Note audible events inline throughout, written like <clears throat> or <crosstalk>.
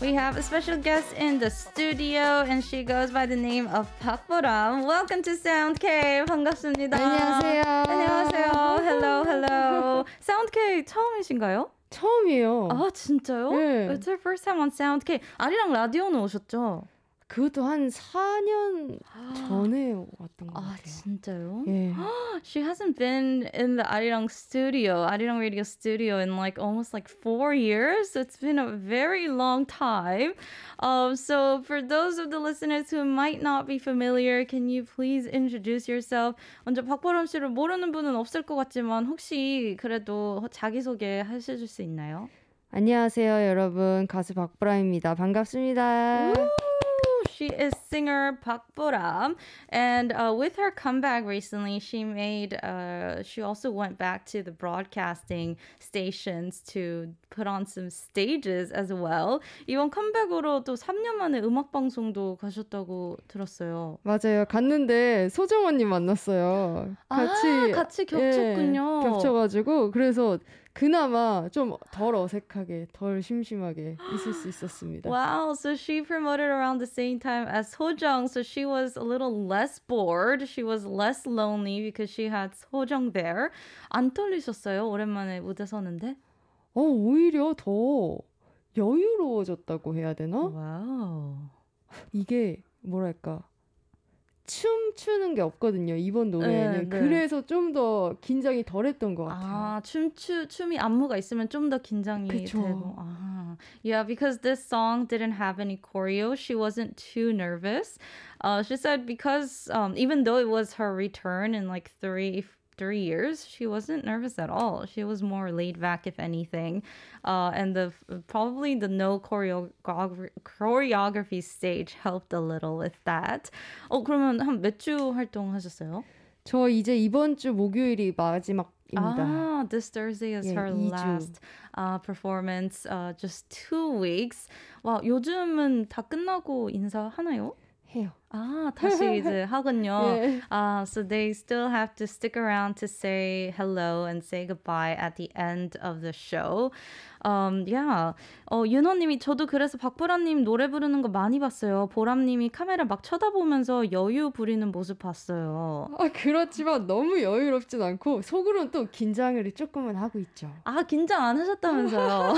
We have a special guest in the studio, and she goes by the name of Park Welcome to Sound Cave. 반갑습니다. 안녕하세요. 안녕하세요. Hello, hello. <laughs> Sound Cave 처음이신가요? 처음이에요. 아 진짜요? 네. It's your first time on Sound Cave. 아리랑 라디오는 오셨죠? 그것도 한 4년 전에 왔던 것 같아요. 아, 진짜요? 예. She hasn't been in the Arirang studio, Arirang radio studio in like almost like 4 years. It's been a very long time. Um, so for those of the listeners who might not be familiar, can you please introduce yourself? 먼저 박보람 씨를 모르는 분은 없을 것 같지만 혹시 그래도 자기소개 하실 수 있나요? 안녕하세요, 여러분. 가수 박보람입니다. 반갑습니다. She is singer Park Boram, and uh, with her comeback recently, she made uh, she also went back to the broadcasting stations to put on some stages as well. 이번 컴백으로 또 3년 만에 음악 방송도 가셨다고 들었어요. 맞아요. 갔는데 소정 언니 만났어요. 같이 아, 같이 겹쳤군요. 예, 겹쳐가지고 그래서 그나마 좀 덜 어색하게, 덜 심심하게 있을 수 있었습니다. Wow, so she promoted around the same time as Hojung, so she was a little less bored. She was less lonely because she had Hojung there. 안 떨리셨어요? 오랜만에 무대 서는데? 어, 오히려 더 여유로워졌다고 해야 되나? 와우. Wow. 이게 뭐랄까 춤추는 게 없거든요 이번 노래는 네, 네. 그래서 좀 더 긴장이 덜했던 것 같아요. 아 춤추 춤이 안무가 있으면 좀 더 긴장이 그쵸. 되고. 아. Yeah, because this song didn't have any choreo, she wasn't too nervous. Uh, she said because um, even though it was her return in like three three years, she wasn't nervous at all. She was more laid back, if anything. Uh, and the probably the no choreo- choreography stage helped a little with that. Oh, 그러면 한몇주 활동하셨어요? 저 이제 이번 주 목요일이 마지막 Ah, this Thursday is her 2주. last uh, performance. Uh, just two weeks. 와, wow, 요즘은 다 끝나고 인사하나요? 해요. 아, 다시 이제 하군요. 네. Uh, so they still have to stick around to say hello and say goodbye at the end of the show. Um, yeah. 어, 윤호님이 저도 그래서 박보라님 노래 부르는 거 많이 봤어요. 보람님이 카메라 막 쳐다보면서 여유 부리는 모습 봤어요. 아, 그렇지만 너무 여유롭진 않고 속으론 또 긴장을 조금은 하고 있죠. 아, 긴장 안 하셨다면서요.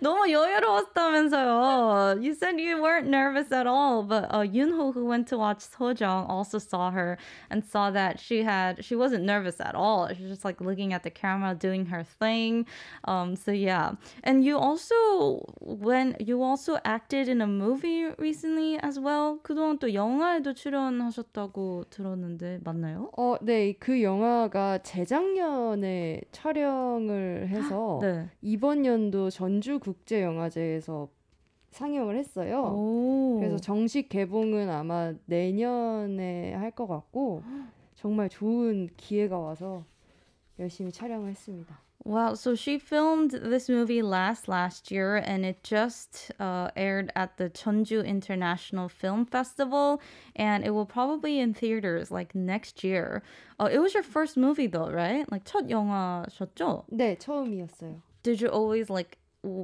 너무 여유로웠다면서요. You said you weren't nervous at all, but uh, Yunho people who went to watch Sojong also saw her and saw that she had she wasn't nervous at all. She was just like looking at the camera, doing her thing. Um, so yeah, and you also when you also acted in a movie recently as well. 그동안 또 영화에도 출연하셨다고 들었는데 맞나요? 어, 네, 그 영화가 재작년에 촬영을 해서 네. 이번 연도 전주 국제 영화제에서. 상영을 했어요. 오. 그래서 정식 개봉은 아마 내년에 할것 같고 정말 좋은 기회가 와서 열심히 촬영을 했습니다. Wow, so she filmed this movie last last year, and it just uh, aired at the Cheonju International Film Festival, and it will probably in theaters like next year. Uh, it was your first movie though, right? Like 첫 영화셨죠? 네, 처음이었어요. Did you always like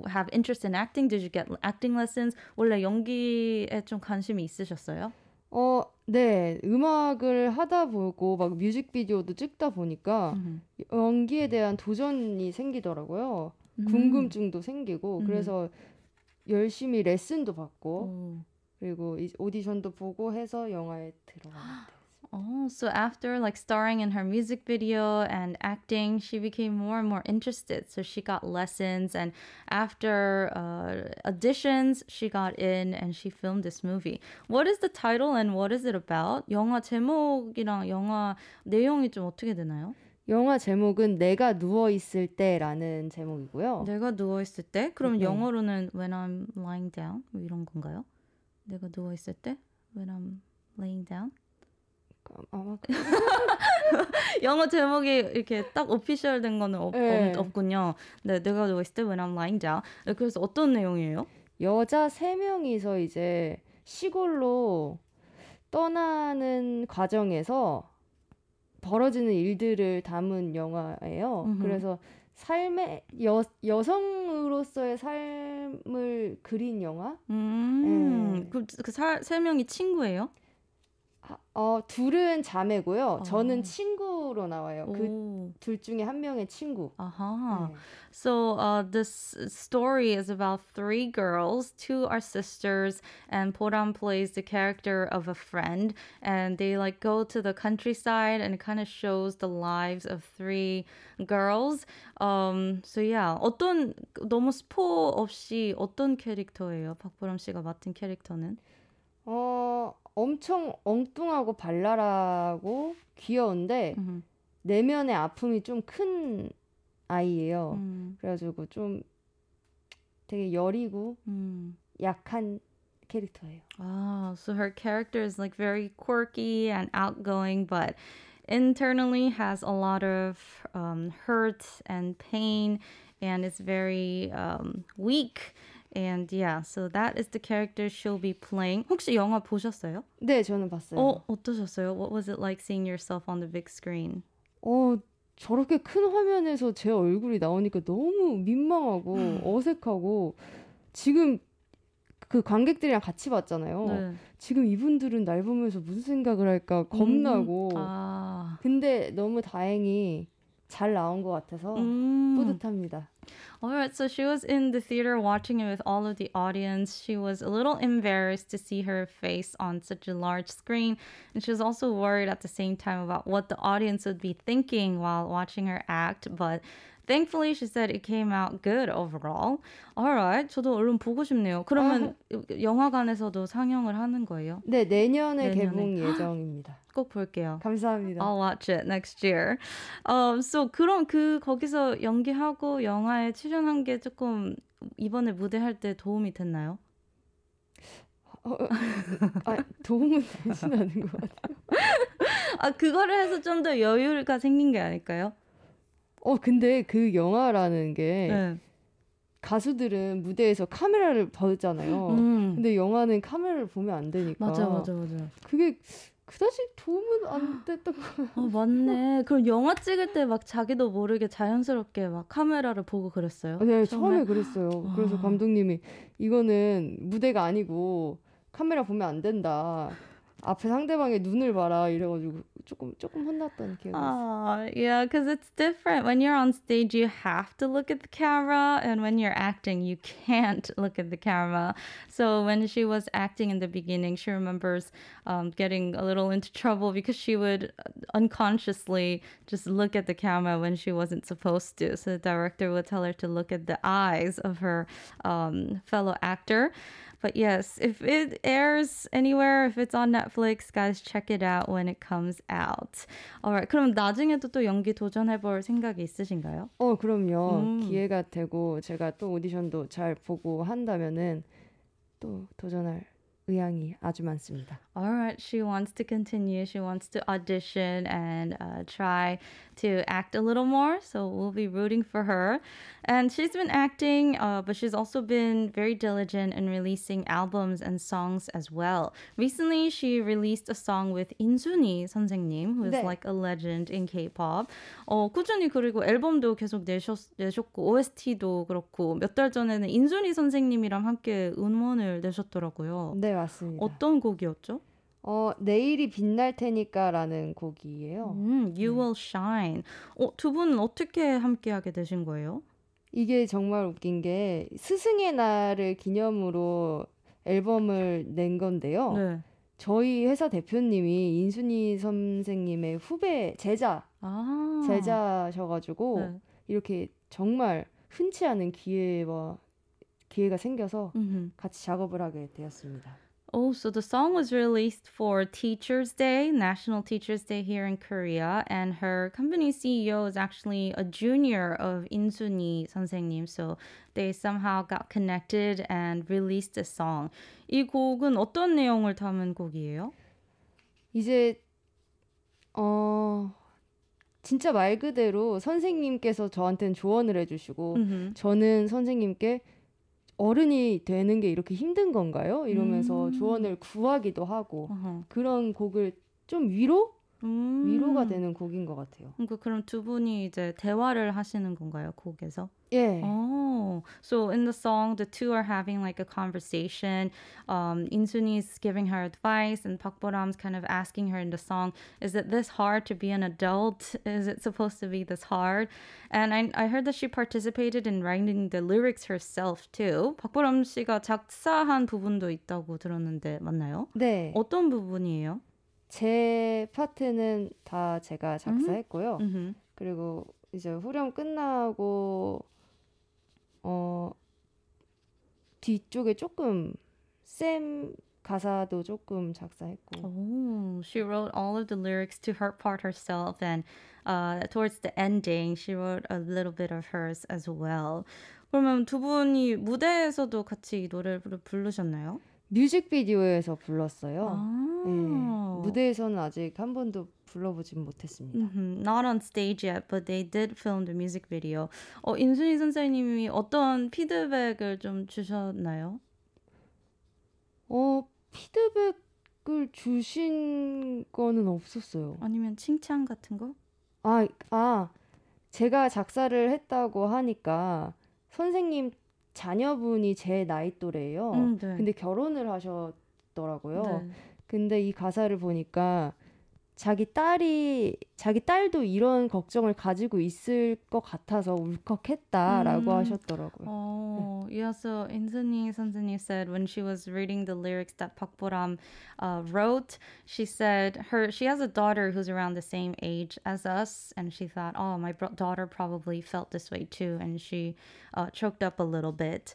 have interest in acting? Did you get acting lessons? 원래 연기에 좀 관심이 있으셨어요? 어, 네. 음악을 하다 보고 막 뮤직비디오도 찍다 보니까 음. 연기에 대한 도전이 생기더라고요. 음. 궁금증도 생기고 음. 그래서 열심히 레슨도 받고 그리고 오디션도 보고 해서 영화에 들어갔는데 Oh, so after like starring in her music video and acting, she became more and more interested. So she got lessons, and after uh, auditions, she got in and she filmed this movie. What is the title and what is it about? 영화 제목이랑 영화 내용이 좀 어떻게 되나요? 영화 제목은 내가 누워 있을 때라는 제목이고요. 내가 누워 있을 때? 그럼 네. 영어로는 When I'm lying down 이런 건가요? 내가 누워 있을 때? When I'm laying down? 아 <laughs> 영어 제목이 이렇게 딱 오피셜 된 거는 없, 네. 없군요. 네, 내가 왜 Still w h 네, 그래서 어떤 내용이에요? 여자 세 명이서 이제 시골로 떠나는 과정에서 벌어지는 일들을 담은 영화예요. 음흠. 그래서 삶의 여, 여성으로서의 삶을 그린 영화. 음, 네. 그세 그, 그 명이 친구예요? 어, 둘은 자매고요. 어. 저는 친구로 나와요. 그 둘 중에 한 명의 친구. 아하. 네. So uh, this story is about three girls. Two are sisters, and Poram plays the character of a friend, and they like go to the countryside, and it kind of shows the lives of three girls. Um, so yeah, 어떤 너무 스포 없이 어떤 캐릭터예요? 박보람 씨가 맡은 캐릭터는? 어, 엄청 엉뚱하고 발랄하고 귀여운데 음. 내면의 아픔이 좀 큰 아이예요. 음. 그래가지고 좀 되게 여리고 음. 약한 캐릭터예요. 아, so her character is like very quirky and outgoing, but internally has a lot of um, hurt and pain, and is very um, weak. And yeah, so that is the character she'll be playing. 혹시 영화 보셨어요? 네, 저는 봤어요. 어, 어떠셨어요? What was it like seeing yourself on the big screen? 어, 저렇게 큰 화면에서 제 얼굴이 나오니까 너무 민망하고 음. 어색하고 지금 그 관객들이랑 같이 봤잖아요. 네. 지금 이분들은 날 보면서 무슨 생각을 할까 겁나고. 음, 아. 근데 너무 다행히 잘 나온 것 같아서 음. 뿌듯합니다. All right, so she was in the theater watching it with all of the audience. She was a little embarrassed to see her face on such a large screen, and she was also worried at the same time about what the audience would be thinking while watching her act. But Thankfully, she said it came out good overall. Alright, 저도 얼른 보고 싶네요. 그러면 아, 영화관에서도 상영을 하는 거예요? 네, 내년에, 내년에. 개봉 예정입니다. 꼭 볼게요. 감사합니다. I'll watch it next year. Um, so 그럼 그 거기서 연기하고 영화에 출연한 게 조금 이번에 무대 할때 도움이 됐나요? 어, <laughs> 아, 도움은 되진 않은 것 같아요. 아 그거를 해서 좀 더 여유가 생긴 게 아닐까요? 어 근데 그 영화라는 게 네. 가수들은 무대에서 카메라를 보잖아요. 음. 근데 영화는 카메라를 보면 안 되니까. 맞아, 맞아, 맞아. 그게 그다지 도움은 안 됐던 거야. 어, 맞네. 그럼 영화 찍을 때 막 자기도 모르게 자연스럽게 막 카메라를 보고 그랬어요? 네, 처음에, 처음에 그랬어요. 아. 그래서 감독님이 이거는 무대가 아니고 카메라 보면 안 된다. 앞에 상대방의 눈을 봐라 이래가지고 조금 조금 혼났던 기억이 있어요. yeah, because it's different. When you're on stage, you have to look at the camera, and when you're acting, you can't <laughs> look at the camera. So when she was acting in the beginning, she remembers um, getting a little into trouble because she would uh, unconsciously just look at the camera when she wasn't supposed to. So the director would tell her to look at the eyes of her um, fellow actor. But yes, if it airs anywhere, if it's on Netflix, guys, check it out when it comes out. Alright, 그럼 나중에도 또 연기 도전해볼 생각이 있으신가요? 어, 그럼요. 음. 기회가 되고 제가 또 오디션도 잘 보고 한다면은 또 도전할 의향이 아주 많습니다. Alright, she wants to continue. She wants to audition and uh, try to act a little more. So we'll be rooting for her. And she's been acting, uh, but she's also been very diligent in releasing albums and songs as well. Recently, she released a song with 인순이 선생님, who is 네. like a legend in K-pop. 어, 꾸준히 그리고 앨범도 계속 내셨, 내셨고 OST도 그렇고 몇 달 전에는 인순이 선생님이랑 함께 음원을 내셨더라고요. 네. 네, 맞습니다. 어떤 곡이었죠? 어, 내일이 빛날 테니까라는 곡이에요. 음, You 네. Will Shine. 어, 두 분은 어떻게 함께 하게 되신 거예요? 이게 정말 웃긴 게 스승의 날을 기념으로 앨범을 낸 건데요. 네. 저희 회사 대표님이 인순이 선생님의 후배 제자 아~ 제자셔가지고 네. 이렇게 정말 흔치 않은 기회와 기회가 생겨서 음흠. 같이 작업을 하게 되었습니다. Oh, so the song was released for Teachers Day, National Teachers Day here in Korea, and her company CEO is actually a junior of 인순이 선생님, so they somehow got connected and released a song. 이 곡은 어떤 내용을 담은 곡이에요? 이제 어 진짜 말 그대로 선생님께서 저한테는 조언을 해주시고 음흠. 저는 선생님께 어른이 되는 게 이렇게 힘든 건가요? 이러면서 음. 조언을 구하기도 하고 어허. 그런 곡을 좀 위로 음. 위로가 되는 곡인 것 같아요. 그러니까 그럼 두 분이 이제 대화를 하시는 건가요, 곡에서? 예. Oh, so in the song, the two are having like a conversation. Um, Insuni's giving her advice, and Pakboram's kind of asking her in the song, "Is it this hard to be an adult? Is it supposed to be this hard?" And I, I heard that she participated in writing the lyrics herself too. 박보람 씨가 작사한 부분도 있다고 들었는데 맞나요? 네. 어떤 부분이에요? 제 파트는 다 제가 작사했고요. 음흠. 그리고 이제 후렴 끝나고 어 뒤쪽에 조금 쌤 가사도 조금 작사했고. Oh, she wrote all of the lyrics to her part herself, and uh, towards the ending, she wrote a little bit of hers as well. 그러면 두 분이 무대에서도 같이 이 노래를 부르셨나요? 뮤직비디오에서 불렀어요. 아. 네, 무대에서는 아직 한 번도 불러보진 못했습니다. Mm-hmm. Not on stage yet, but they did film the music video. 어, 인순이 선생님이 어떤 피드백을 좀 주셨나요? 어, 피드백을 주신 거는 없었어요. 아니면 칭찬 같은 거? 아, 아, 제가 작사를 했다고 하니까 선생님 자녀분이 제 나이 또래예요. 음, 네. 근데 결혼을 하셨더라고요. 네. 근데 이 가사를 보니까 자기 딸이 자기 딸도 이런 걱정을 가지고 있을 것 같아서 울컥했다라고 음. 하셨더라고요. 네. yeah. So said when she was reading the lyrics that Park Boram uh, wrote, she said her she has a daughter who's around the same age as us, and she thought, oh, my daughter probably felt this way too, and she uh, choked up a little bit.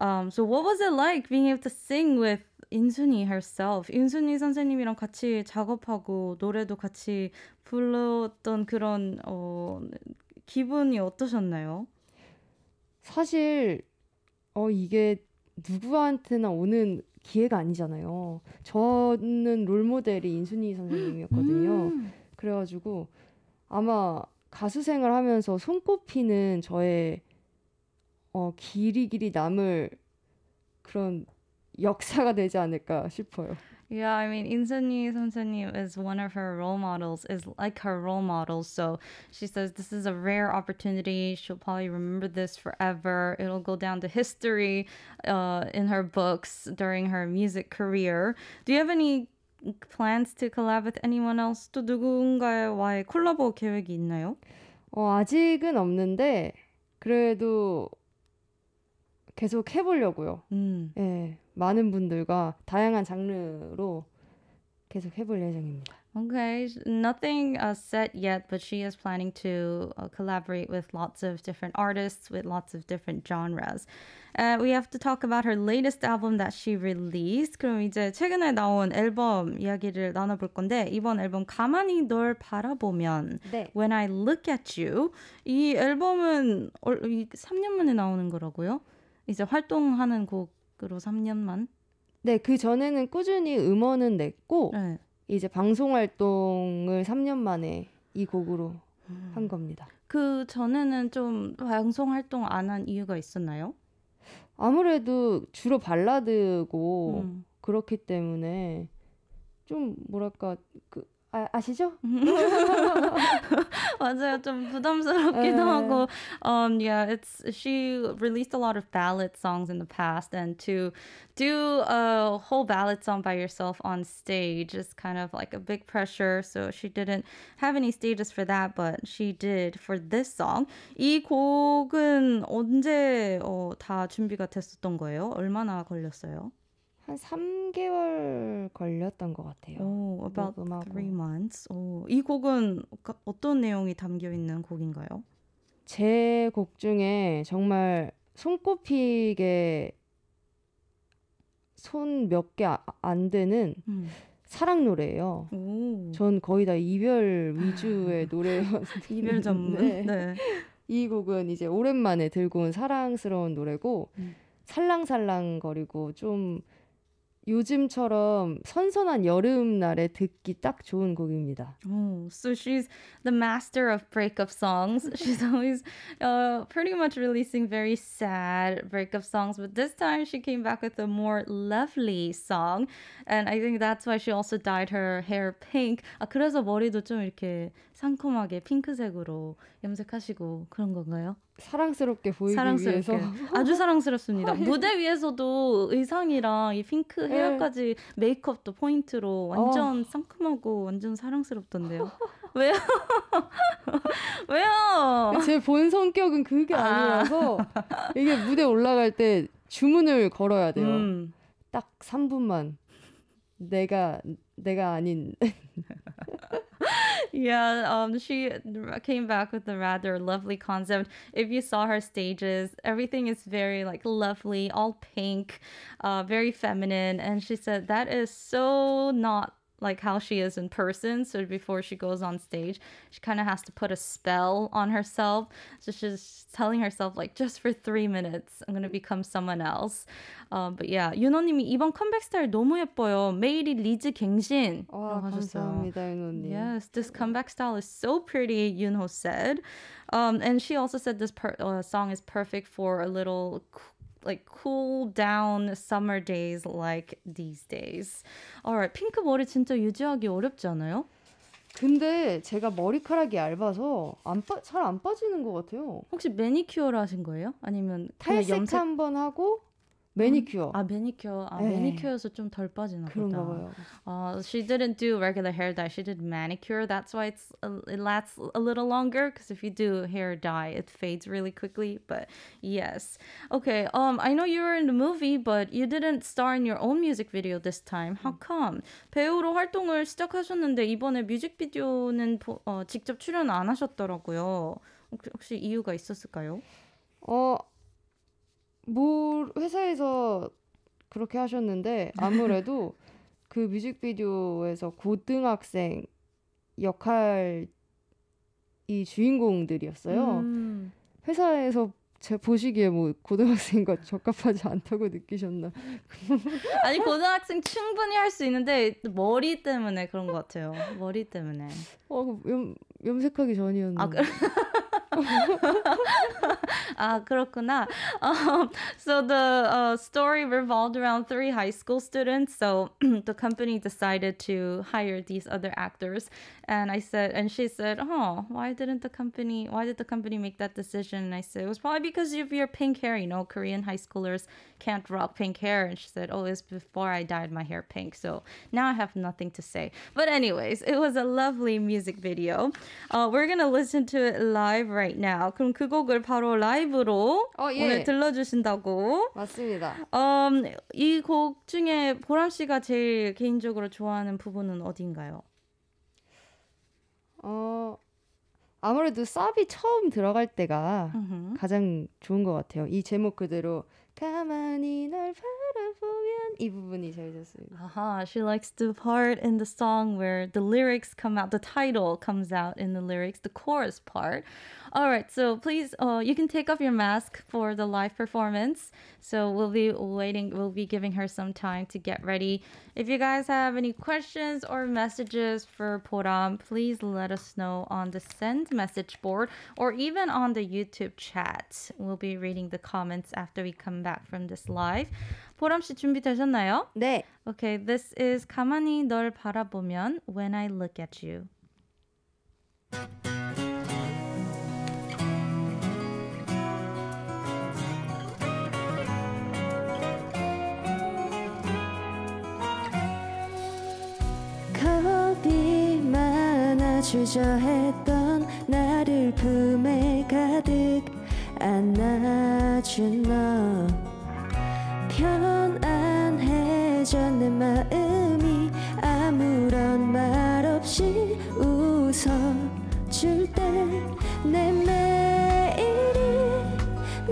Um, so what was it like being able to sing with 인순이 herself, 인순이 선생님이랑 같이 작업하고 노래도 같이 불렀던 그런 어, 기분이 어떠셨나요? 사실 어 이게 누구한테나 오는 기회가 아니잖아요. 저는 롤 모델이 인순이 선생님이었거든요. 음. 그래가지고 아마 가수 생활하면서 손꼽히는 저의 어, 길이 길이 남을 그런 역사가 되지 않을까 싶어요. Yeah, I mean, Insani Sonsanim is one of her role models, is like her role model. So she says this is a rare opportunity. She'll probably remember this forever. It'll go down to history uh, in her books during her music career. Do you have any plans to collab with anyone else? 또 누군가와의 콜라보 계획이 있나요? 어, 아직은 없는데 그래도 계속 해보려고요. 음. 예. 많은 분들과 다양한 장르로 계속 해볼 예정입니다. Okay, nothing uh, set yet, but she is planning to uh, collaborate with lots of different artists with lots of different genres. Uh, we have to talk about her latest album that she released. 그럼 이제 최근에 나온 앨범 이야기를 나눠볼 건데 이번 앨범 가만히 널 바라보면 네. When I Look at You 이 앨범은 3년 만에 나오는 거라고요? 이제 활동하는 곡 으로 3년만? 네, 그 전에는 꾸준히 음원은 냈고 네. 이제 방송 활동을 3년 만에 이 곡으로 음. 한 겁니다. 그 전에는 좀 방송 활동 안 한 이유가 있었나요? 아무래도 주로 발라드고 음. 그렇기 때문에 좀 뭐랄까 그 아, 아시죠? <laughs> 맞아요. 좀 부담스럽기도 하고. Um, yeah, it's she released a lot of ballad songs in the past, and to do a whole ballad song by yourself on stage is kind of like a big pressure. So she didn't have any stages for that, but she did for this song. 이 곡은 언제 어, 다 준비가 됐었던 거예요? 얼마나 걸렸어요? 한 3개월 걸렸던 것 같아요. 오, about 녹 months. 오, 이 곡은 어떤 내용이 담겨 있는 곡인가요? 제 곡 중에 정말 손꼽히게 손 몇 개안 아, 되는 음. 사랑 노래예요. 오. 전 거의 다 이별 위주의 <laughs> 노래였는데 이별 전문. 네. 네. 이 곡은 이제 오랜만에 들고 온 사랑스러운 노래고 음. 살랑살랑거리고 좀 요즘처럼 선선한 여름날에 듣기 딱 좋은 곡입니다. Oh, so she's the master of breakup songs. She's always uh, pretty much releasing very sad breakup songs, but this time she came back with a more lovely song. And I think that's why she also dyed her hair pink. 아, 그래서 머리도 좀 이렇게 상큼하게 핑크색으로 염색하시고 그런 건가요? 사랑스럽게 보이기 사랑스럽게. 위해서 아주 사랑스럽습니다. <laughs> 무대 위에서도 의상이랑 이 핑크 네. 헤어까지 네. 메이크업도 포인트로 완전 어. 상큼하고 완전 사랑스럽던데요. <laughs> 왜요? <laughs> 왜요? 제 본 성격은 그게 아. 아니라서 아. 이게 무대 올라갈 때 주문을 걸어야 돼요. 음. 딱 3분만 내가 내가 아닌 <laughs> yeah, um, she came back with a rather lovely concept. If you saw her stages, everything is very like lovely, all pink, uh, very feminine, and she said that is so not like how she is in person. So before she goes on stage, she kind of has to put a spell on herself. So she's telling herself like, just for three minutes, I'm gonna become someone else. Um, but yeah, 윤호님이 이번 컴백 스타일 너무 예뻐요. 매일이 리즈 갱신. 와, 감사합니다, 윤호님. Yes, this comeback style is so pretty. Yunho said, um, and she also said this per- uh, song is perfect for a little. like cool down summer days like these days. Alright, 핑크 머리 진짜 유지하기 어렵지 않아요? 근데 제가 머리카락이 얇아서 안잘안 빠지는 것 같아요. 혹시 매니큐어를 하신 거예요? 아니면 탈색 염색... 한번 하고 매니큐어. 아 매니큐어. 아 네. 매니큐어에서 좀덜 빠지나 그런가 보다. 봐요. Uh, she didn't do regular hair dye. She did manicure. That's why it's uh, it lasts a little longer. Because if you do hair dye, it fades really quickly. But yes, okay. Um, I know you were in the movie, but you didn't star in your own music video this time. How come? 배우로 활동을 시작하셨는데 이번에 뮤직비디오는 보, 어, 직접 출연 안 하셨더라고요. 혹시 이유가 있었을까요? 어뭘 회사에서 그렇게 하셨는데 아무래도 <laughs> 그 뮤직비디오에서 고등학생 역할이 주인공들이었어요. 음. 회사에서 제 보시기에 뭐 고등학생과 적합하지 않다고 느끼셨나? <laughs> 아니 고등학생 충분히 할 수 있는데 머리 때문에 그런 것 같아요. 머리 때문에. 어 염, 염색하기 전이었는 아, 그... <laughs> 아 그렇구나. Um, so the uh, story revolved around three high school students. So <clears throat> the company decided to hire these other actors, and I said, and she said, "Oh, why didn't the company? Why did the company make that decision?" And I said, "It was probably because of your pink hair. You know, Korean high schoolers can't rock pink hair." And she said, "Oh, it's before I dyed my hair pink, so now I have nothing to say." But anyways, it was a lovely music video. Uh, we're gonna listen to it live right right now. 그럼 그 곡을 바로 라이브로 어, 예. 오늘 들려주신다고. 맞습니다. u 음, 이 곡 중에 보람 씨가 제일 개인적으로 좋아하는 부분은 어디가요어 아무래도 쌉이 처음 들어갈 때가 음흠. 가장 좋은 것 같아요. 이 제목 그대로 가만히 날 바라보면 이 부분이 제일 좋습니다. 아하, she likes the part in the song where the lyrics come out, the title comes out in the lyrics, the chorus part. All right, so please, uh, you can take off your mask for the live performance. So we'll be waiting, we'll be giving her some time to get ready. If you guys have any questions or messages for Poram, please let us know on the send message board or even on the YouTube chat. We'll be reading the comments after we come back from this live. 보람 씨 준비되셨나요? 네. Okay, this is 가만히 널 바라보면 when I look at you. 주저했던 나를 품에 가득 안아준 너 편안해져 내 마음이 아무런 말 없이 웃어줄 때 내 매일이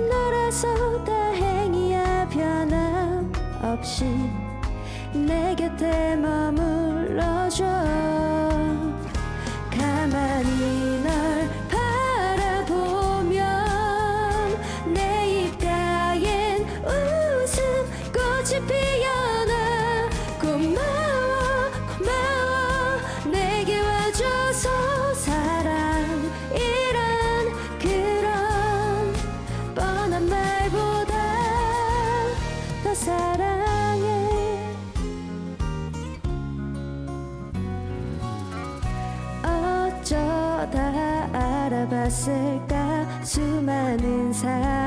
너라서 다행이야 변함없이 내 곁에 머물 있을까 수많은 사람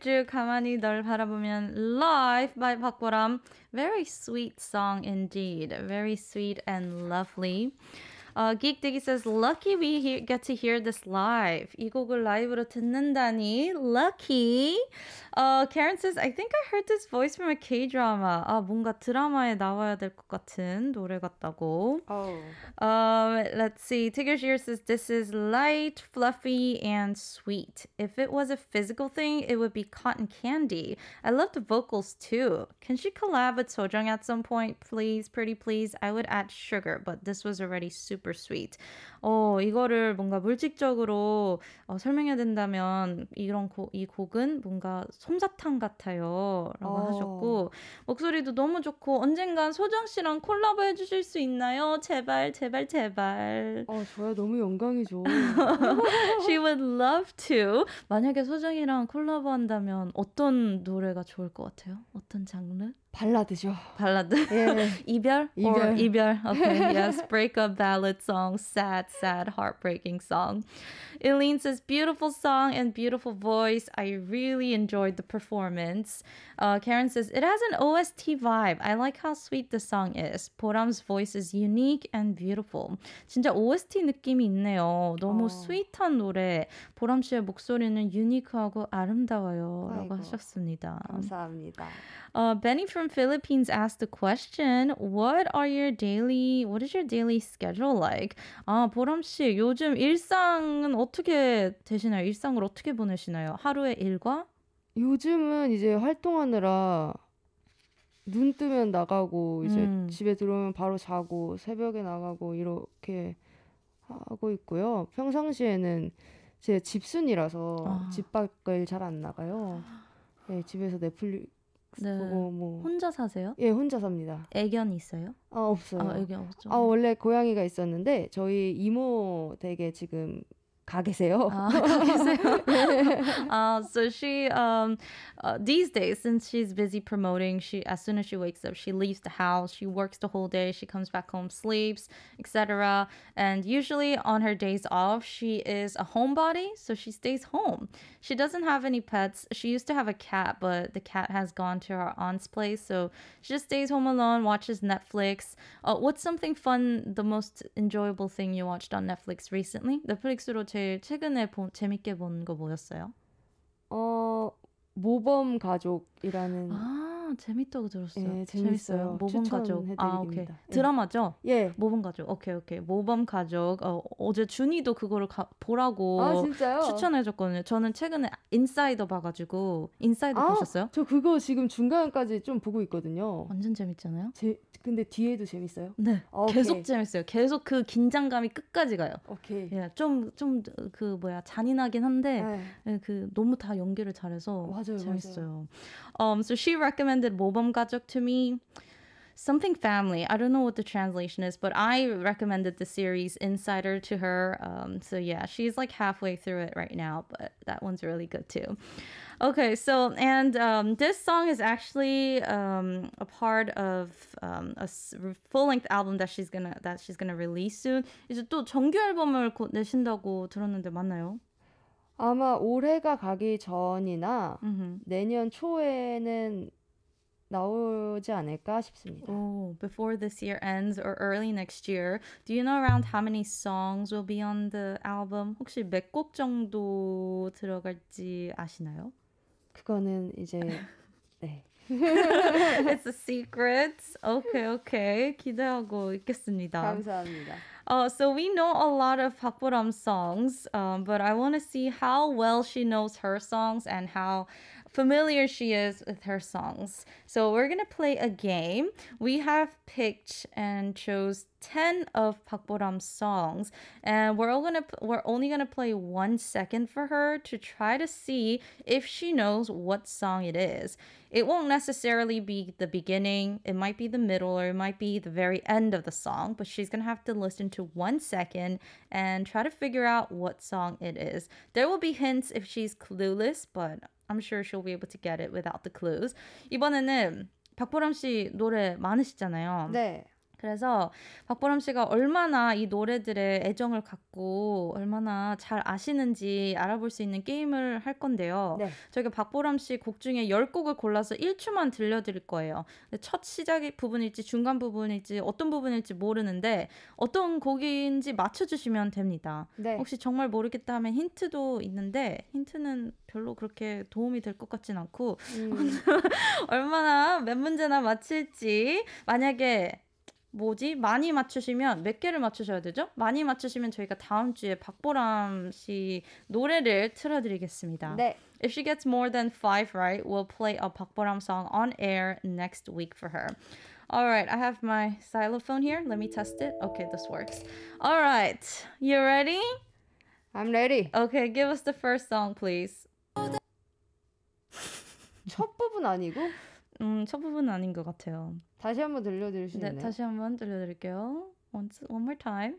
쭉 가만히 널 바라보면 Live by 박보람. Very sweet song indeed. Very sweet and lovely. 어, Geek Diggy says, lucky we get to hear this live. 이 곡을 라이브로 듣는다니, lucky. Uh, Karen says, I think I heard this voice from a K-drama. 아, 뭔가 드라마에 나와야 될 것 같은 노래 같다고. Oh. Um, let's see. Tigger says, this is light, fluffy, and sweet. If it was a physical thing, it would be cotton candy. I love the vocals too. Can she collab with Sojung at some point, please? Pretty please. I would add sugar, but this was already super super sweet. 어, 이거를 뭔가 물질적으로 어, 설명해야 된다면 이런 고, 이 곡은 뭔가 솜사탕 같아요. 라고 어. 하셨고, 목소리도 너무 좋고, 언젠간 소정 씨랑 콜라보 해주실 수 있나요? 제발, 제발, 제발. 어, 저야 너무 영광이죠. <laughs> She would love to. 만약에 소정이랑 콜라보 한다면 어떤 노래가 좋을 것 같아요? 어떤 장르? 발라드죠. 발라드. 예. <laughs> 이별? 이별. Or <laughs> 이별. Okay, yes. Breakup ballad song. Sad, sad, heartbreaking song. Eileen says, beautiful song and beautiful voice. I really enjoyed the performance. Uh, Karen says, it has an OST vibe. I like how sweet the song is. 보람's voice is unique and beautiful. 진짜 OST 느낌이 있네요. 너무 어. 스윗한 노래. 보람 씨의 목소리는 유니크하고 아름다워요. 아이고. 라고 하셨습니다. 감사합니다. Uh, Benny from from Philippines asked the question, "What are your daily? What is your daily schedule like?" 아 보람 씨 요즘 일상은 어떻게 되시나요? 일상을 어떻게 보내시나요? 하루의 일과? 요즘은 이제 활동하느라 눈 뜨면 나가고 이제 음. 집에 들어오면 바로 자고 새벽에 나가고 이렇게 하고 있고요. 평상시에는 제 집순이라서 아. 집 밖을 잘 안 나가요. 네, 집에서 넷플릭 넷플 네. 보고 뭐 혼자 사세요? 예, 혼자 삽니다. 애견 있어요? 아, 없어요. 아, 애견 없죠. 아, 원래 고양이가 있었는데 저희 이모 댁에 지금 가 계세요. 아, uh, <laughs> so she, um, uh, these days, since she's busy promoting, she as soon as she wakes up, she leaves the house. She works the whole day. She comes back home, sleeps, etc. And usually on her days off, she is a homebody, so she stays home. She doesn't have any pets. She used to have a cat, but the cat has gone to her aunt's place, so she just stays home alone, watches Netflix. Uh, what's something fun, the most enjoyable thing you watched on Netflix recently? The 넷플릭스로 제일 최근에 보, 재밌게 본 거 뭐였어요? 어 모범 가족이라는 아 재밌다고 들었어요. 예, 재밌어요. 모범 가족 아 오케이 예. 드라마죠. 예 모범 가족 오케이 오케이 모범 가족 어, 어제 준이도 그거를 가, 보라고 아, 추천해줬거든요. 저는 최근에 인사이더 봐가지고 인사이더 아, 보셨어요? 저 그거 지금 중간까지 좀 보고 있거든요. 완전 재밌잖아요. 제 근데 뒤에도 재밌어요? 네 아, 계속 재밌어요. 계속 그 긴장감이 끝까지 가요. 오케이 예좀 좀 그 뭐야 잔인하긴 한데 네. 예, 그 너무 다 연기를 잘해서. 맞 맞아요, 재밌어요. 맞아요. Um, so she recommended 모범 가족 to me. Something Family. I don't know what the translation is, but I recommended the series Insider to her. Um, so yeah, she's like halfway through it right now, but that one's really good too. Okay, so and um, this song is actually um, a part of um, a full-length album that she's gonna that she's gonna release soon. 이제 또 정규 앨범을 곧 내신다고 들었는데 맞나요? 아마 올해가 가기 전이나 음흠. 내년 초에는 나오지 않을까 싶습니다. Oh, before this year ends or early next year, do you know around how many songs will be on the album? 혹시 몇곡 정도 들어갈지 아시나요? 그거는 이제 네. It's a secret. Okay, okay. 기대하고 있겠습니다. 감사합니다. Uh, so we know a lot of Park songs, um, but I want to see how well she knows her songs and how familiar she is with her songs. So we're gonna play a game. We have picked and chose 10 of Park Boram's songs and we're all gonna we're only gonna play one second for her to try to see if she knows what song it is. It won't necessarily be the beginning, it might be the middle or it might be the very end of the song, but she's gonna have to listen to one second and try to figure out what song it is. There will be hints if she's clueless, but I'm sure she'll be able to get it without the clues. 이번에는 박보람 씨 노래 많으시잖아요. 네. 그래서 박보람 씨가 얼마나 이 노래들의 애정을 갖고 얼마나 잘 아시는지 알아볼 수 있는 게임을 할 건데요. 네. 저희가 박보람 씨 곡 중에 10곡을 골라서 1초만 들려드릴 거예요. 첫 시작 부분일지 중간 부분일지 어떤 부분일지 모르는데 어떤 곡인지 맞춰주시면 됩니다. 네. 혹시 정말 모르겠다 하면 힌트도 있는데 힌트는 별로 그렇게 도움이 될 것 같진 않고 음. <laughs> 얼마나 몇 문제나 맞힐지 만약에 뭐지? 많이 맞추시면 몇 개를 맞추셔야 되죠? 많이 맞추시면 저희가 다음 주에 박보람 씨 노래를 틀어드리겠습니다. 네. If she gets more than five right, we'll play a 박보람 song on air next week for her. All right, I have my xylophone here. Let me test it. Okay, this works. All right, you ready? I'm ready. Okay, give us the first song, please. 첫 부분 아니고? 음, 첫 부분은 아닌 것 같아요. 다시 한번 들려드릴 수 네, 있나요? 다시 한번 들려드릴게요. Once, one more time.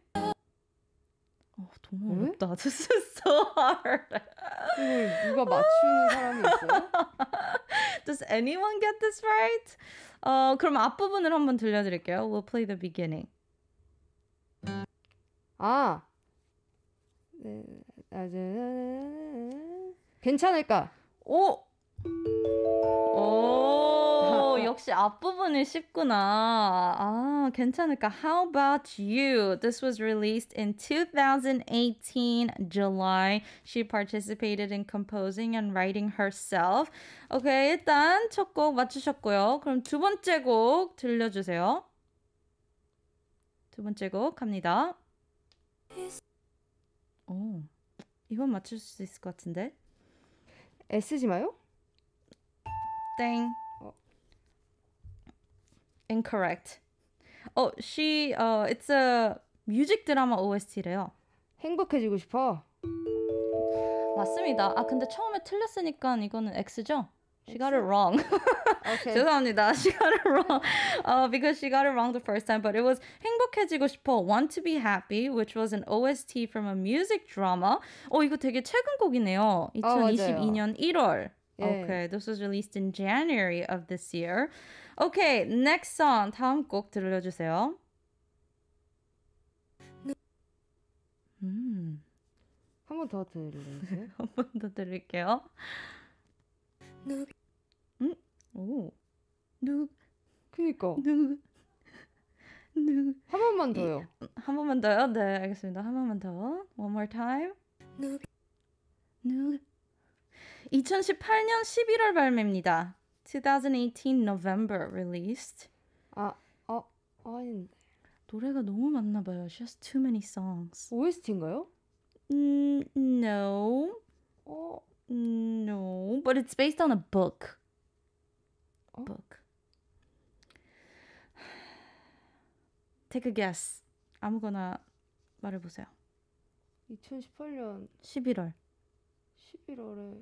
어, 너무 어렵다. 응? <laughs> This is so hard. 누가 맞추는 사람이 있어요? <laughs> Does anyone get this right? 어, 그럼 앞부분을 한번 들려드릴게요. We'll play the beginning. 아, 네, 아 네, 네, 괜찮을까? 오! 역시 앞부분이 쉽구나. 아, 괜찮을까? How about you? This was released in 2018 July. She participated in composing and writing herself. 오케이, 일단 첫 곡 맞추셨고요. 그럼 두 번째 곡 들려주세요. 두 번째 곡 갑니다. 오, 이번 맞출 수 있을 것 같은데? 애쓰지 마요? 땡. Incorrect. Oh, she, uh, it's a music drama OST래요. 행복해지고 싶어. 맞습니다. 아 근데 처음에 틀렸으니까 이거는 X죠? She got it wrong. Okay. <laughs> <laughs> 죄송합니다. She got it wrong. Uh, because she got it wrong the first time, but it was 행복해지고 싶어, Want to be Happy, which was an OST from a music drama. Oh, 이거 되게 최근 곡이네요. 2022년 어, 1월. 예. Okay, this was released in January of this year. 오케이, okay, next song. 다음 곡 들려주세요. 음. 한 번 더들려주요한 번 더 <laughs> 들릴게요. 누 음? 오. 그니까. 한 번만 더요. 한 번만 더요? 네, 알겠습니다. 한 번만 더. One more time. 2018년 11월 발매입니다. 2018 November released. 아, 어, 아닌데. 노래가 너무 많나 봐요. She has too many songs. OST인가요? Mm, no. 어, no, but it's based on a book. 어? Book. Take a guess. 아무거나 말해 보세요. 2018년 11월 11월에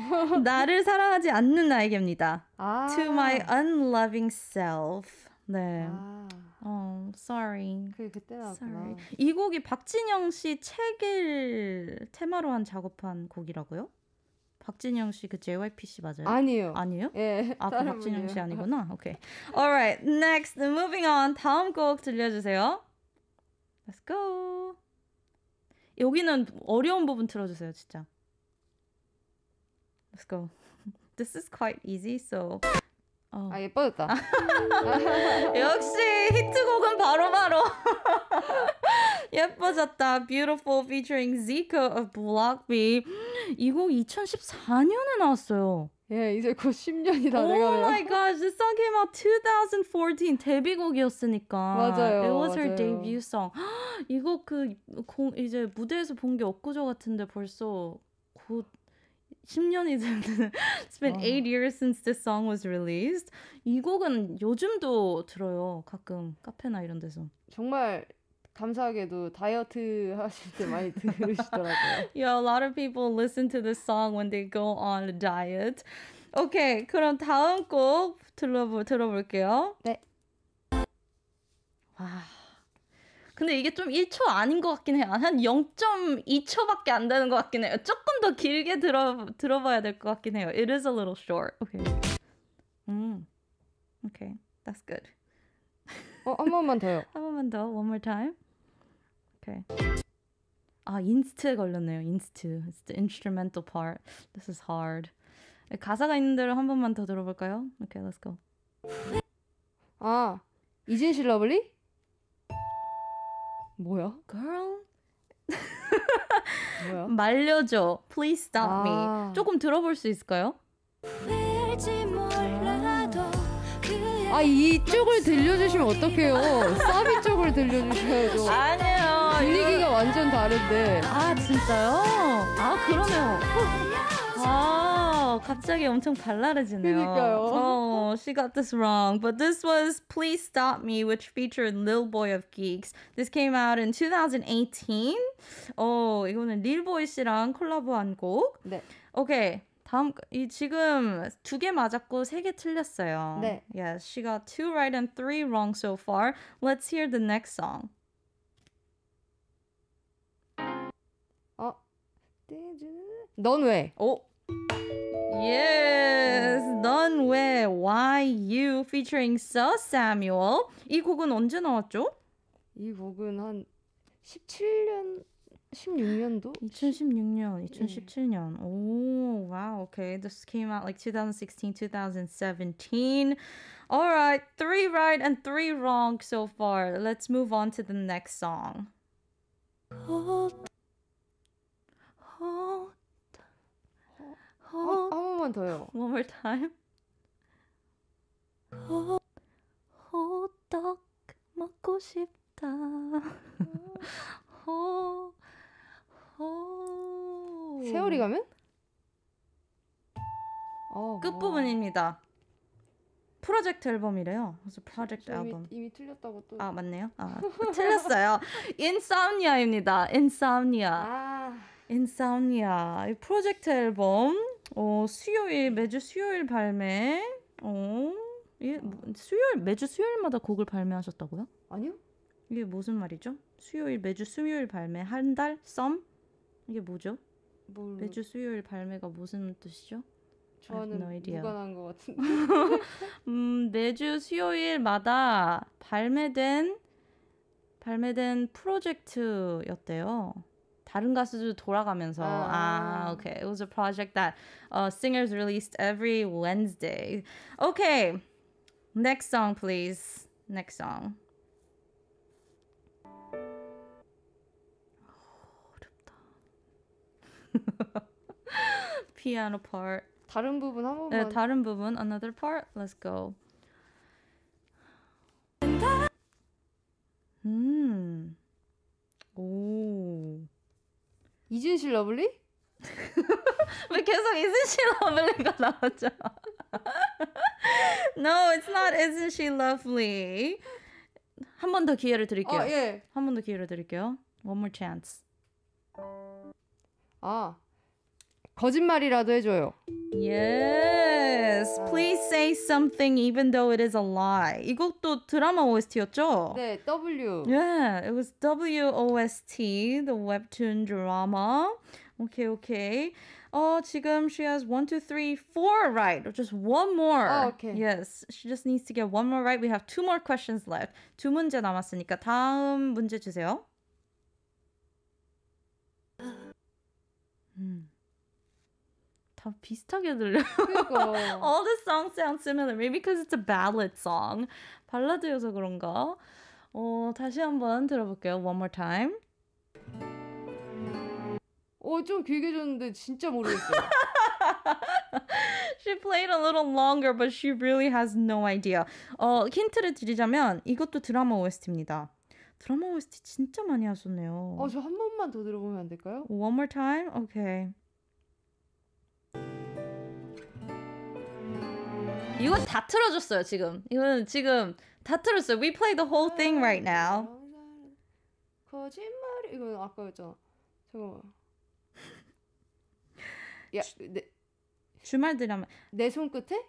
<laughs> 나를 사랑하지 않는 나에게입니다. 아. To my unloving self. 네. 아. 어, sorry. 그게 그때 나왔구나. 이 곡이 박진영 씨 책을 테마로 한 작업한 곡이라고요? 박진영 씨 그 JYP 씨 맞아요? 아니요. 아니요 예. 아, 그 박진영 씨 아니구나. 오케이. Alright, next, moving on. 다음 곡 들려주세요. Let's go. 여기는 어려운 부분 틀어주세요, 진짜. Let's go. This is quite easy, so. 어. 아 예뻐졌다. 역시 히트곡은 바로바로 예뻐졌다. Beautiful featuring Zico of Block B. 이곡 2014년에 나왔어요. 예, 이제 곧 10년이 다 돼가요. Oh my gosh, this song came out 2014 데뷔곡이었으니까. 맞아요. It was 맞아요. her debut song. 이거 그 공, 이제 무대에서 본 게 엊그저 같은데 벌써 곧 10년이 됐는 It's been 와. 8 years since this song was released. 이 곡은 요즘도 들어요. 가끔 카페나 이런 데서. 정말 감사하게도 다이어트 하실 때 많이 들으시더라고요. yeah, a lot of people listen to this song when they go on a diet. 오케이, okay, 그럼 다음 곡 들어보, 들어볼게요. 네. 와. 근데 이게 좀 1초 아닌 것 같긴 해요. 한 0.2초밖에 안 되는 것 같긴 해요. 조금 더 길게 들어, 들어봐야 될것 같긴 해요. It is a little short. Okay. 음. Okay. That's good. 어, 한 번만 더요. 한 번만 더. One more time. Okay. 아, 인스트에 걸렸네요. 인스트. It's the instrumental part. This is hard. 가사가 있는 대로 한 번만 더 들어볼까요? Okay, let's go. 아, 이진실 러블리? 뭐야? Girl. <laughs> 뭐야? 말려줘. Please stop 아. me. 조금 들어볼 수 있을까요? 아 이쪽을 들려주시면 어떡해요? <laughs> 서비 쪽을 들려주셔야죠. 아니요. 분위기가 완전 다른데. 아 진짜요? 아 그러면. 아. 갑자기 엄청 발랄해지네요. 그러니까요. Oh, she got this wrong. But this was Please Stop Me, which featured Lil Boy of Geeks. This came out in 2018. 어, 이거는 Lil Boy 씨랑 콜라보한 곡. 네. 오케이. 다음 이 지금 두개 맞았고 세개 틀렸어요. 네. Yes, she got two right and three wrong so far. Let's hear the next song. 어, 넌 왜? 오, Yes, 넌 왜? Why you? featuring Sir Samuel. 이 곡은 언제 나왔죠? 이 곡은 한 17년 16년도? 2016년, 2017년. 네. 오, wow. Okay, this came out like 2016, 2017. All right, three right and three wrong so far. Let's move on to the next song. Hold, hold 어, 어. 한 번만 더요. One more time. 호, 떡 먹고 싶다. 호, 어, 호. 세월이 가면? 어, 끝부분입니다. 프로젝트 앨범이래요. 그래서 프로젝트 이미, 앨범. 이미 틀렸다고 또. 아 맞네요. 아 틀렸어요. 인사우니아입니다. 인사우니아. 아. 인사우니아. 프로젝트 앨범 어, 수요일 매주 수요일 발매. 어, 예, 수요일 매주 수요일마다 곡을 발매하셨다고요? 아니요. 이게 무슨 말이죠? 수요일 매주 수요일 발매 한 달 썸? 이게 뭐죠? 뭘... 매주 수요일 발매가 무슨 뜻이죠? 저는 무관한 것 같은데. <laughs> 음, 매주 수요일마다 발매된 발매된 프로젝트였대요. 다른 가수들 돌아가면서 아, okay. It was a project that uh, singers released every Wednesday. Okay. Next song please. Next song. 피아노 <laughs> part. 다른 부분 한 번만. 네, 다른 부분 another part. Let's go. 음. 오. 이준실 러블리? 왜 계속 isn't she lovely가 나오죠? no, it's not isn't she lovely. 한 번 더 기회를 드릴게요. 어, 예. 한번 더 기회를 드릴게요. One more chance. 아, 거짓말이라도 해줘요. 예. Yeah. Please say something even though it is a lie. 이것도 드라마 OST였죠? 네, W. Yeah, it was WOST, the webtoon drama. Okay, okay. Oh, 지금 she has one, two, three, four right. Just one more. Oh, okay. Yes, she just needs to get one more right. We have two more questions left. 두 문제 남았으니까 다음 문제 주세요. 음. 다 비슷하게 들려요. All the songs sound similar. Maybe because it's a ballad song. 발라드여서 그런가? 어, 다시 한번 들어볼게요. One more time. 어, 좀 길게 줬는데 진짜 모르겠어요. she played a little longer, but she really has no idea. 어, 힌트를 드리자면 이것도 드라마 OST입니다. 드라마 OST 진짜 많이 하셨네요. 어, 저 한 번만 더 들어보면 안 될까요? One more time? Okay. 이건 다 틀어줬어요 지금. 이건 지금 다 틀었어요. We play the whole thing right now. 거짓말 이건 아까 했잖 잠깐만. <laughs> 야, 내, 주말 드라마 내 손끝에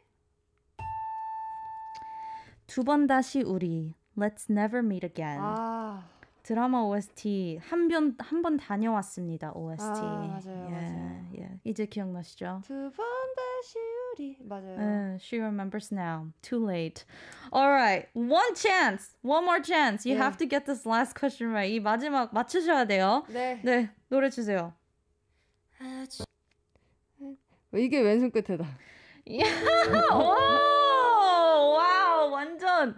두 번 다시 우리 Let's Never Meet Again 아. 드라마 OST 한 번 한 번 다녀왔습니다 OST 아, 맞아요, 예, 맞아요. 예. 이제 기억나시죠? 두번 다시 소리 맞아요. Uh, she remembers now. Too late. All right, one chance, one more chance. You 네. have to get this last question right. 이 마지막 맞추셔야 돼요. 네. 네 노래 주세요. 이게 왼손 끝에다. 야, 오, 와우, 완전.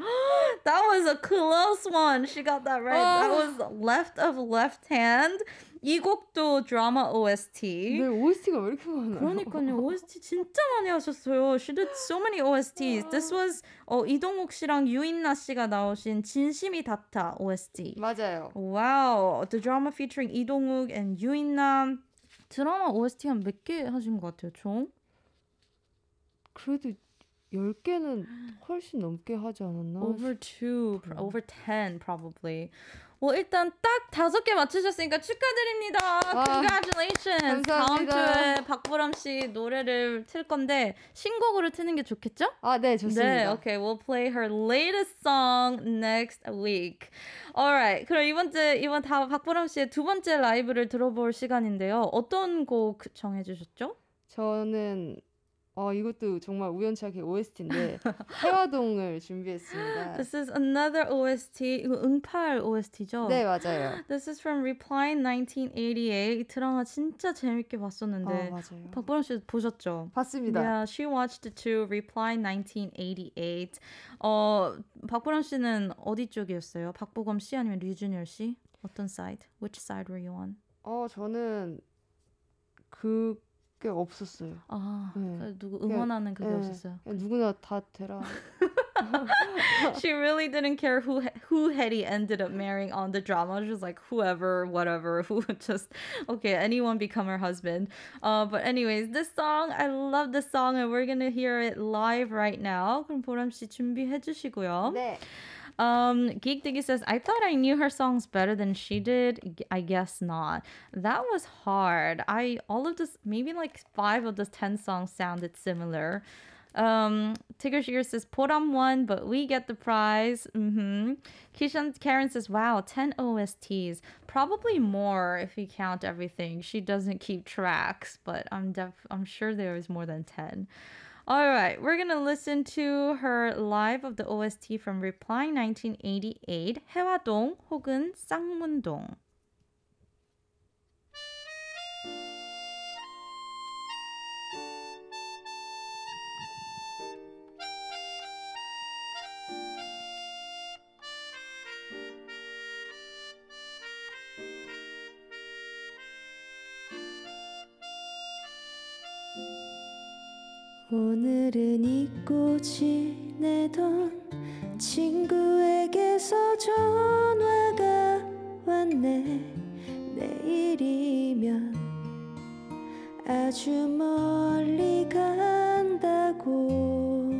that was a close one. She got that right. 아. That was Left of Left Hand. 이 곡도 드라마 OST. 네, OST가 왜 이렇게 많아요? 그러니까요. OST 진짜 많이 하셨어요. She did so many OSTs. This was 어, 이동욱 씨랑 유인나 씨가 나오신 진심이 닿다 OST. 맞아요. Wow. The drama featuring 이동욱 and 유인나. 드라마 OST 한몇개 하신 것 같아요, 총? 그래도 10개는 훨씬 넘게 하지 않았나? Over 2, over 10 probably. 뭐 일단 딱 다섯 개 맞추셨으니까 축하드립니다. 아, Congratulations. 감사합니다. 다음 주에 박보람 씨 노래를 틀 건데 신곡으로 트는 게 좋겠죠? 아, 네, 좋습니다. 네, okay. We'll play her latest song next week. Alright. 그럼 이번 주 이번 다 박보람 씨의 두 번째 라이브를 들어볼 시간인데요. 어떤 곡 정해 주셨죠? 저는 어, 이것도 정말 우연치않게 OST인데 <laughs> 해화동을 준비했습니다. This is another OST. 이거 응팔 OST죠? 네, 맞아요. This is from Reply 1988. 드라마 진짜 재밌게 봤었는데. 어, 맞아요. 박보람 씨 보셨죠? 봤습니다. Yeah, she watched t o Reply 1988. 어, 박보람 씨는 어디 쪽이었어요? 박보검 씨 아니면 류준열 씨? 어떤 s i d Which side were you on? 어, 저는 그게 없었어요. 아, 네. 누구 응원하는 그게 네. 없었어요. 누구나 다 되라. she really didn't care who who Hetty ended up marrying on the drama. She was like whoever, whatever, who just okay, anyone become her husband. Uh, but anyways, this song I love this song, and we're gonna hear it live right now. 그럼 보람 씨 준비해 주시고요. 네. Um, Geek Diggy says, I thought I knew her songs better than she did. I guess not. That was hard. I all of this, maybe like five of the ten songs sounded similar. Um, Tigger Sugar says on one, but we get the prize. Mm-hmm. Kishan Karen says, "Wow, ten OSTs, probably more if you count everything." She doesn't keep tracks, but I'm def- I'm sure there is more than ten. All right, we're gonna listen to her live of the OST from Reply 1988, 해화동 혹은 쌍문동. 오늘은 잊고 지내던 친구에게서 전화가 왔네 내일이면 아주 멀리 간다고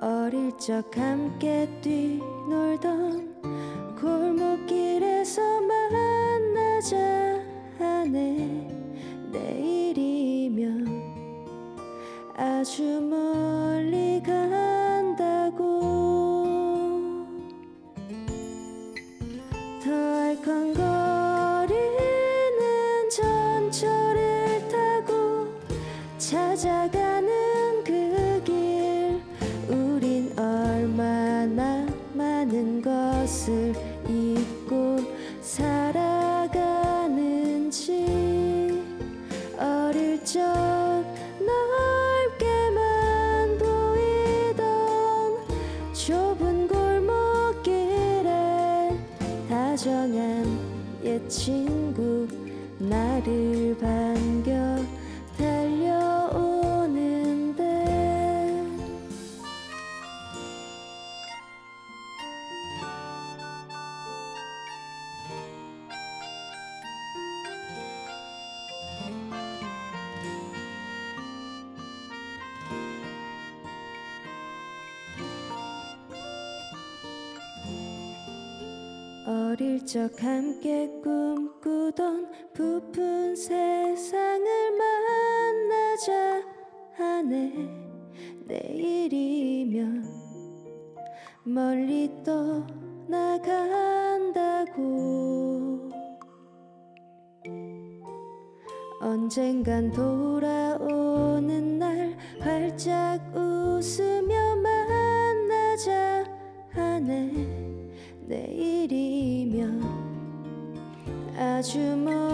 어릴 적 함께 뛰놀던 어릴 적 함께 꿈꾸던 부푼 세상을 만나자 하네 내일이면 멀리 떠나간다고 언젠간 돌아오 아주 멀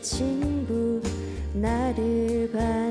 친구 나를 봐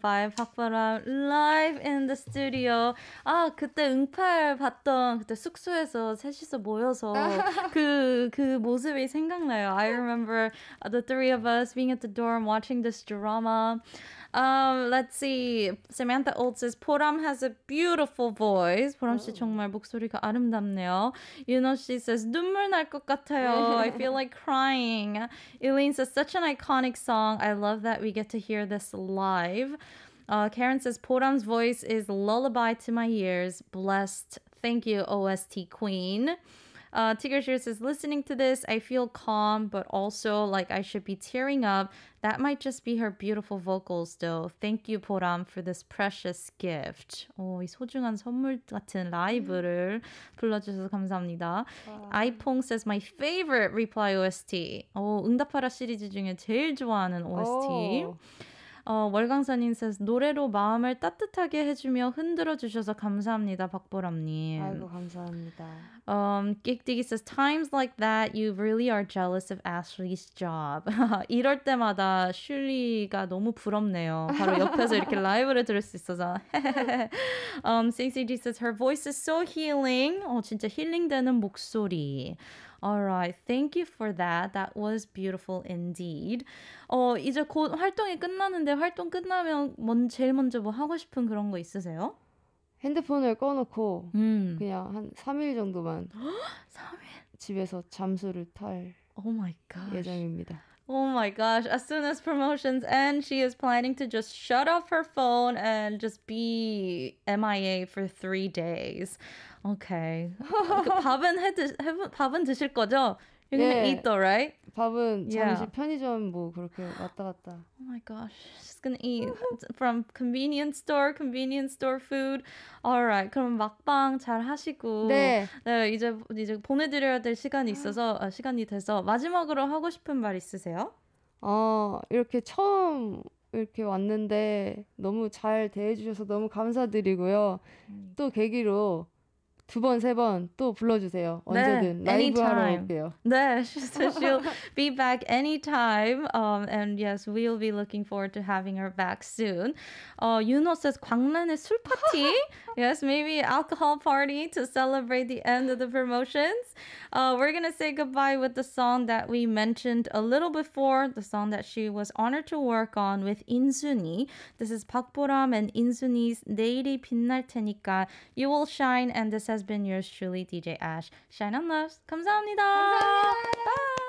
by 박바람 live in the studio. 아, 그때 응팔 봤던 그때 숙소에서 셋이서 모여서 <laughs> 그, 그 모습이 생각나요. I remember the three of us being at the dorm watching this drama. Um, let's see. Samantha Old says Poram has a beautiful voice. 보람 씨 oh. 정말 목소리가 아름답네요. Yuno she says 눈물 날 같아요. I <laughs> feel like crying. Eileen says such an iconic song. I love that we get to hear this live. Uh, Karen says Poram's voice is lullaby to my ears. Blessed. Thank you, OST Queen. Uh, Tigger Shears is listening to this. I feel calm, but also like I should be tearing up. That might just be her beautiful vocals, though. Thank you, Poram, for this precious gift. 오, oh, 이 소중한 선물 같은 라이브를 불러주셔서 감사합니다. 아이퐁 says my favorite reply OST. Oh, 응답하라 시리즈 중에 제일 좋아하는 OST. 어, 월광선인세스 노래로 마음을 따뜻하게 해주며 흔들어 주셔서 감사합니다, 박보람님. 아이고 감사합니다. Um, 끽띠기 says times like that you really are jealous of Ashley's job. <laughs> 이럴 때마다 슐리가 너무 부럽네요. 바로 옆에서 이렇게 <laughs> 라이브를 들을 수 있어서. um, s i g says her voice is so healing. 어 진짜 힐링되는 목소리. All right. Thank you for that. That was beautiful indeed. 어, 이제 곧 활동이 끝나는데 활동 끝나면 뭔 제일 먼저 뭐 하고 싶은 그런 거 있으세요? 핸드폰을 꺼놓고 음. 그냥 한 3일 정도만 3일 집에서 잠수를 탈 oh my g o s 예정입니다. Oh my gosh. As soon as promotions end, she is planning to just shut off her phone and just be MIA for three days. 오케이. 그 밥은 해 드, 해, 밥은 드실 거죠? You're gonna yeah. 예. eat though, right? 밥은 잠시 yeah. 편의점 뭐 그렇게 왔다 갔다. Oh my gosh, she's gonna eat from convenience store, convenience store food. Alright, 그럼 막방 잘 하시고. 네. 네, 이제 이제 보내드려야 될 시간이 있어서 아, 시간이 돼서 마지막으로 하고 싶은 말 있으세요? 어 이렇게 처음 이렇게 왔는데 너무 잘 대해주셔서 너무 감사드리고요. 음. 또 계기로. 두 번, 세 번 또 불러주세요. 언제든 네, 라이브 하러 올게요. 네, so <laughs> she'll be back anytime. Um, and yes, we'll be looking forward to having her back soon. Uh, Yuno says, 광란의 술 파티? <laughs> yes, maybe alcohol party to celebrate the end of the promotions. Uh, we're going to say goodbye with the song that we mentioned a little before, the song that she was honored to work on with Insuni. This is Park Boram and Insuni's 내일이 빛날 테니까 You Will Shine and this has has been yours truly, DJ Ash. Shine on loves. 감사합니다. 감사합니다. Bye.